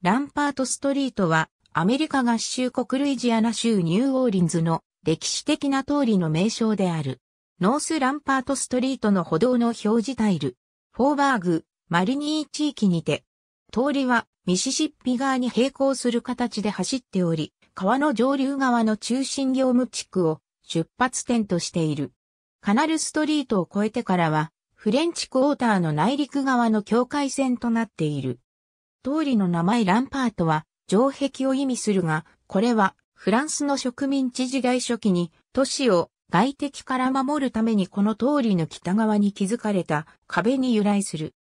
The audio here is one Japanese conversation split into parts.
ランパートストリートは、アメリカ合衆国ルイジアナ州ニューオーリンズの歴史的な通りの名称である。ノースランパートストリートの歩道の表示タイル、フォーバーグ、マリニー地域にて、通りはミシシッピ側に並行する形で走っており、川の上流側の中心業務地区を出発点としている。カナルストリートを越えてからは、フレンチクォーターの内陸側の境界線となっている。通りの名前ランパートは城壁を意味するが、これはフランスの植民地時代初期に都市を外敵から守るためにこの通りの北側に築かれた壁に由来する。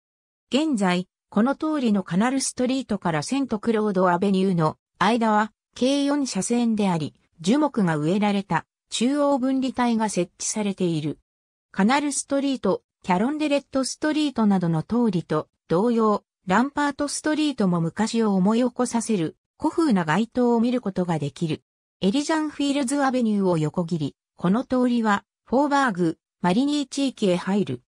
現在、この通りのカナルストリートからセントクロードアベニューの間は軽4車線であり、樹木が植えられた中央分離帯が設置されている。カナルストリート、キャロンデレットストリートなどの通りと同様、ランパートストリートも昔を思い起こさせる古風な街灯を見ることができる。エリジャンフィールズアベニューを横切り、この通りはフォーバーグ、マリニー地域へ入る。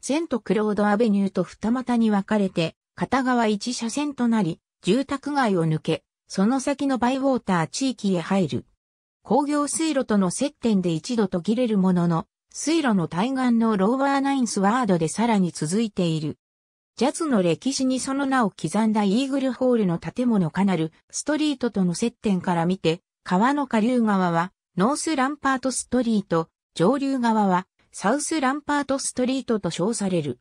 セントクロードアベニューと二股に分かれて、片側一車線となり、住宅街を抜け、その先のバイウォーター地域へ入る。工業水路との接点で一度途切れるものの、水路の対岸のローワーナインスワードでさらに続いている。ジャズの歴史にその名を刻んだイーグルホールの建物カナルストリートとの接点から見て、川の下流側はノースランパートストリート、上流側はサウスランパートストリートと称される。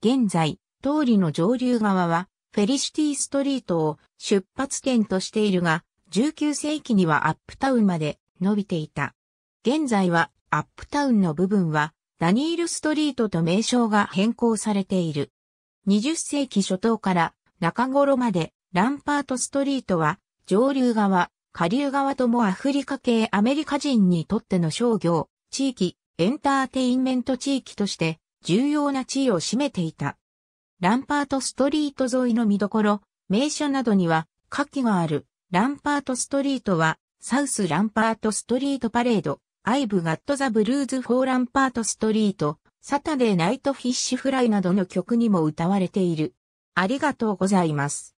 現在、通りの上流側はフェリシティストリートを出発点としているが、19世紀にはアップタウンまで伸びていた。現在はアップタウンの部分はダニールストリートと名称が変更されている。20世紀初頭から中頃までランパートストリートは上流側、下流側ともアフリカ系アメリカ人にとっての商業、地域、エンターテインメント地域として重要な地位を占めていた。ランパートストリート沿いの見どころ、名所などには下記がある。ランパートストリートは、サウスランパートストリートパレード、アイブガットザブルーズフォーランパートストリート、サタデーナイトフィッシュフライなどの曲にも歌われている。ありがとうございます。